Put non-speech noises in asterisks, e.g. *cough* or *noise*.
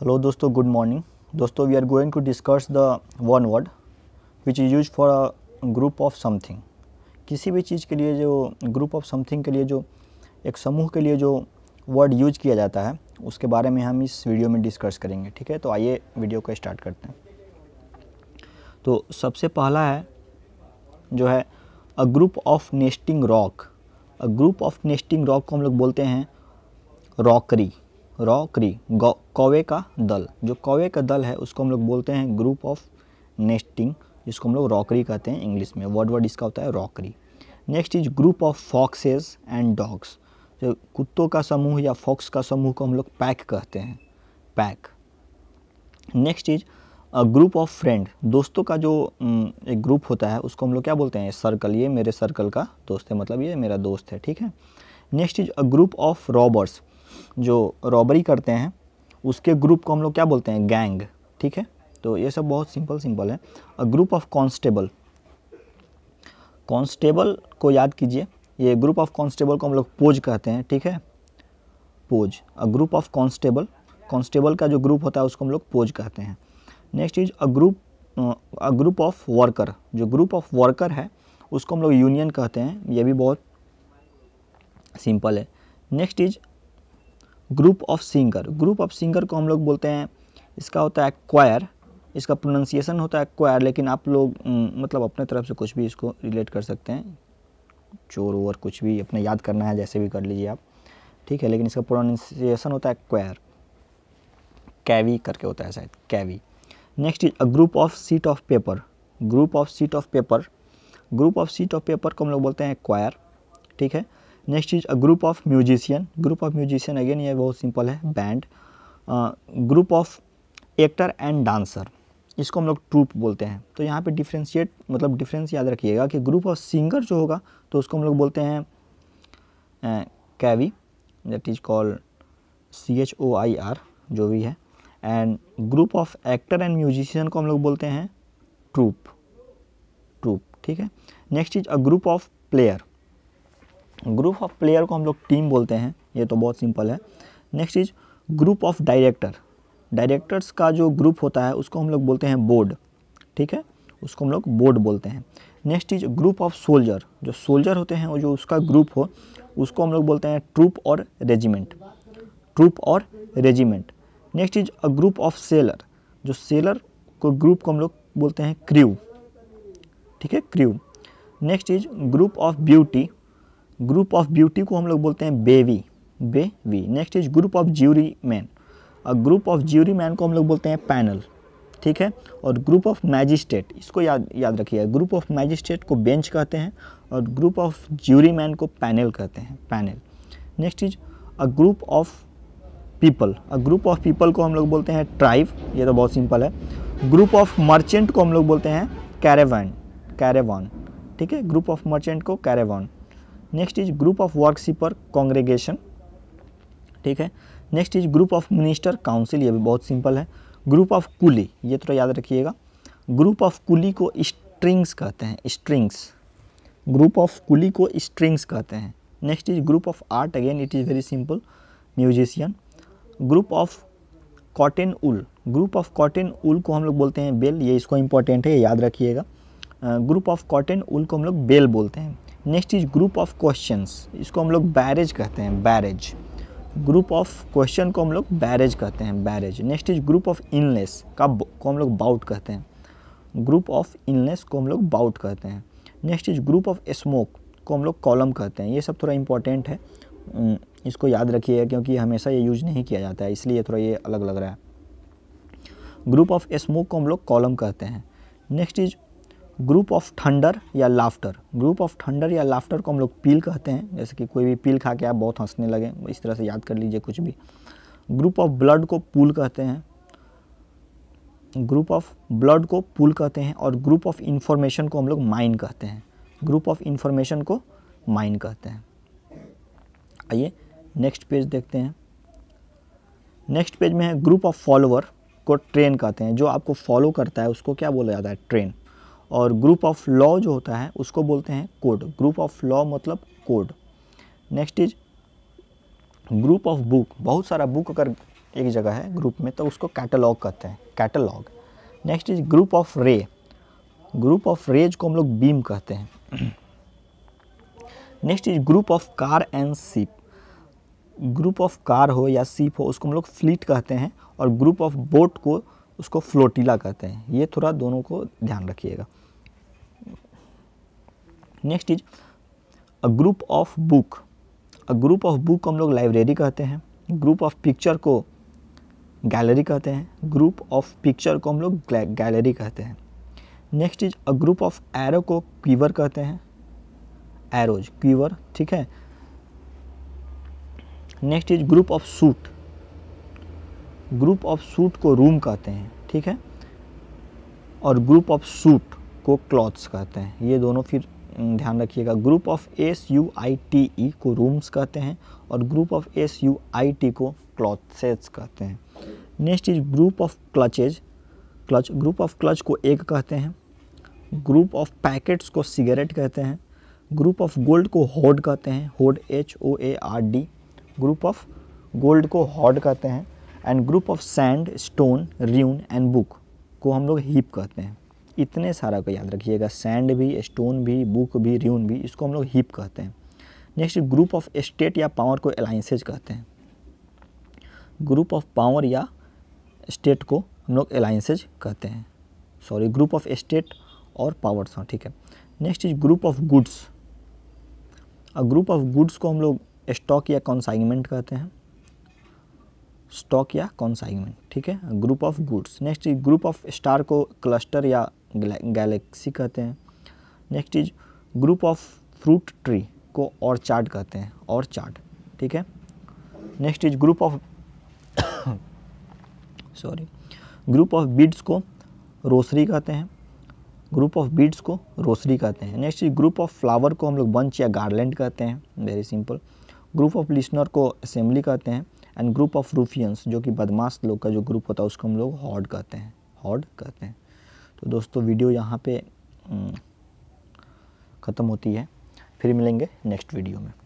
hello दोस्तों good morning दोस्तों we are going to discuss the one word which is use for a group of something किसी भी चीज़ के लिए जो ग्रुप ऑफ समथिंग के लिए जो एक समूह के लिए जो वर्ड यूज किया जाता है उसके बारे में हम इस वीडियो में डिस्कस करेंगे ठीक है तो आइए वीडियो को स्टार्ट करते हैं तो सबसे पहला है जो है a group of nesting rock a group of nesting rock को हम लोग बोलते हैं रॉकरी रॉकरी कौवे का दल जो कौवे का दल है उसको हम लोग बोलते हैं ग्रुप ऑफ नेस्टिंग जिसको हम लोग रॉकरी कहते हैं इंग्लिश में वर्ड वर्ड इसका होता है rookery next is group of foxes and dogs जो कुत्तों का समूह या फॉक्स का समूह को हम लोग पैक कहते हैं pack next is a group of friend दोस्तों का जो एक ग्रुप होता है उसको हम लोग क्या बोलते हैं सर्कल ये मेरे सर्कल का दोस्त है मतलब ये मेरा दोस्त है ठीक है next is a group of robbers जो रॉबरी करते हैं उसके ग्रुप को हम लोग क्या बोलते हैं गैंग ठीक है तो ये सब बहुत सिंपल सिंपल है a group of constable constable को याद कीजिए ये ग्रुप ऑफ कॉन्स्टेबल को हम लोग पोज कहते हैं ठीक है posse a group of constable constable का जो ग्रुप होता है उसको हम लोग पोज कहते हैं next is a group a group of worker जो ग्रुप ऑफ वर्कर है उसको हम लोग यूनियन कहते हैं ये भी बहुत सिंपल है next is group of singer group of singer को हम लोग बोलते हैं इसका होता है क्वायर इसका प्रोनाउंसिएशन होता है क्वायर लेकिन आप लोग मतलब अपने तरफ से कुछ भी इसको रिलेट कर सकते हैं चोर ओवर कुछ भी अपने याद करना है जैसे भी कर लीजिए आप ठीक है लेकिन इसका प्रोनाउंसिएशन होता है क्वायर कैवी करके होता है शायद कैवी next is a group of sheet of paper group of sheet of paper group of sheet of paper को हम लोग बोलते हैं क्वायर ठीक है next is a group of musician group of musician again ये बहुत सिंपल है band group of actor and dancer इसको हम लोग ट्रूप बोलते हैं तो यहाँ पे डिफ्रेंशिएट मतलब डिफरेंस याद रखिएगा कि ग्रुप ऑफ सिंगर जो होगा तो उसको हम लोग बोलते हैं कैवी that is call C H O I R जो भी है and group of actor and musician को हम लोग बोलते हैं ट्रूप ट्रूप ठीक है next is a group of player group of player को हम लोग टीम बोलते हैं ये तो बहुत सिंपल है next is group of director directors का जो ग्रुप होता है उसको हम लोग बोलते हैं बोर्ड ठीक है उसको हम लोग बोर्ड बोलते हैं next is group of soldier जो सोल्जर होते हैं वो जो उसका ग्रुप हो उसको हम लोग बोलते हैं ट्रूप और रेजिमेंट ट्रूप और regiment next is a group of sailor जो सेलर को ग्रुप को हम लोग बोलते हैं क्र्यू ठीक है crew next is group of beauty group of beauty को हम लोग बोलते हैं bevy bevy next is group of jury man और ग्रुप ऑफ ज्यूरी मैन को हम लोग बोलते हैं पैनल ठीक है और ग्रुप ऑफ मैजिस्ट्रेट इसको याद याद रखिए ग्रुप ऑफ मैजिस्ट्रेट को बेंच कहते हैं और ग्रुप ऑफ ज्यूरी मैन को पैनल कहते हैं panel next is a group of people a group of people को हम लोग बोलते हैं ट्राइव ये तो बहुत सिंपल है ग्रुप ऑफ मर्चेंट को हम लोग बोलते हैं कैरेवान कैरेवान ठीक है ग्रुप ऑफ मर्चेंट को caravan next is group of worshipper congregation ठीक है next is group of minister council ये भी बहुत सिंपल है ग्रुप ऑफ कुली ये थोड़ा याद रखिएगा ग्रुप ऑफ कुली को स्ट्रिंग्स कहते हैं स्ट्रिंग्स ग्रुप ऑफ कुली को स्ट्रिंग्स कहते हैं next is group of art again it is very simple musician group of cotton wool group of cotton wool को हम लोग बोलते हैं बेल ये इसको इंपॉर्टेंट है ये याद रखिएगा ग्रुप ऑफ कॉटन उल को हम लोग बेल बोलते हैं next is group of question इसको हम लोग बैरेज कहते हैं बैरेज ग्रुप ऑफ क्वेश्चन को हम लोग बैरेज कहते हैं barrage next is group of inlays का को हम लोग बाउट कहते हैं ग्रुप ऑफ इनलेस को हम लोग बाउट कहते हैं next is group of smoke को हम लोग कॉलम कहते हैं ये सब थोड़ा इंपॉर्टेंट है इसको याद रखिएगा क्योंकि हमेशा ये यूज नहीं किया जाता है इसलिए थोड़ा ये अलग लग रहा है ग्रुप ऑफ स्मोक को हम लोग कॉलम कहते हैं next is group of thunder या लाफ्टर ग्रुप ऑफ थंडर या लाफ्टर को हम लोग पील कहते हैं जैसे कि कोई भी पील खा के आप बहुत हंसने लगे इस तरह से याद कर लीजिए कुछ भी ग्रुप ऑफ ब्लड को पूल कहते हैं ग्रुप ऑफ ब्लड को पूल कहते हैं और ग्रुप ऑफ इंफॉर्मेशन को हम लोग माइन कहते हैं ग्रुप ऑफ इंफॉर्मेशन को माइन कहते हैं आइए नेक्स्ट पेज देखते हैं नेक्स्ट पेज में है ग्रुप ऑफ फॉलोअर को ट्रेन कहते हैं जो आपको फॉलो करता है उसको क्या बोला जाता है ट्रेन और ग्रुप ऑफ लॉ जो होता है उसको बोलते हैं कोड ग्रुप ऑफ लॉ मतलब code next is group of book बहुत सारा बुक अगर एक जगह है ग्रुप में तो उसको कैटलॉग कहते हैं catalogue next is group of ray group of rays को हम लोग बीम कहते हैं next is group of car and ship group of car हो या सीप हो उसको हम लोग फ्लीट कहते हैं और ग्रुप ऑफ बोट को उसको फ्लोटीला कहते हैं ये थोड़ा दोनों को ध्यान रखिएगा next is a group of book a group of book हम लोग लाइब्रेरी कहते हैं ग्रुप ऑफ पिक्चर को गैलरी कहते हैं ग्रुप ऑफ पिक्चर को हम लोग गैलरी कहते हैं next is a group of arrow को क्वीवर कहते हैं एरोज क्वीवर ठीक है next is group of suit group of suit को रूम कहते हैं ठीक है और ग्रुप ऑफ सूट को क्लॉथ्स कहते हैं ये दोनों फिर ध्यान रखिएगा group of S U I T E को रूम्स कहते हैं और group of S U I T को क्लॉथसेस कहते हैं next is group of clutches clutch group of clutch को एग कहते हैं ग्रुप ऑफ पैकेट्स को सिगरेट कहते हैं ग्रुप ऑफ गोल्ड को होड कहते हैं hoard H O A R D group of gold को हॉड कहते हैं and group of sand stone rune and book को हम लोग हीप कहते हैं इतने सारा को याद रखिएगा सैंड भी स्टोन भी बुक भी र्यून भी इसको हम लोग हीप कहते हैं नेक्स्ट ग्रुप ऑफ स्टेट या पावर को अलाइंसेज कहते हैं ग्रुप ऑफ पावर या स्टेट को हम लोग अलाइंसेज कहते हैं सॉरी ग्रुप ऑफ स्टेट और पावर्स हाँ ठीक है next is group of goods a group of goods को हम लोग स्टॉक या कंसाइनमेंट कहते हैं स्टॉक या कॉन्साइनमेंट ठीक है group of goods next is group of star को क्लस्टर या गैलेक्सी कहते हैं next is group of fruit tree को और चार्ट कहते हैं और चार्ट ठीक है next is group of *coughs* sorry group of beads को रोसरी कहते हैं ग्रुप ऑफ बीड्स को रोसरी कहते हैं next is group of flower को हम लोग बंच या गार्डलैंड कहते हैं very simple group of listener को असेंबली कहते हैं एंड ग्रुप ऑफ रूफियंस जो कि बदमाश लोग का जो ग्रुप होता है उसको हम लोग हॉड कहते हैं हॉड कहते हैं तो दोस्तों वीडियो यहाँ पे हम्म, ख़त्म होती है फिर मिलेंगे नेक्स्ट वीडियो में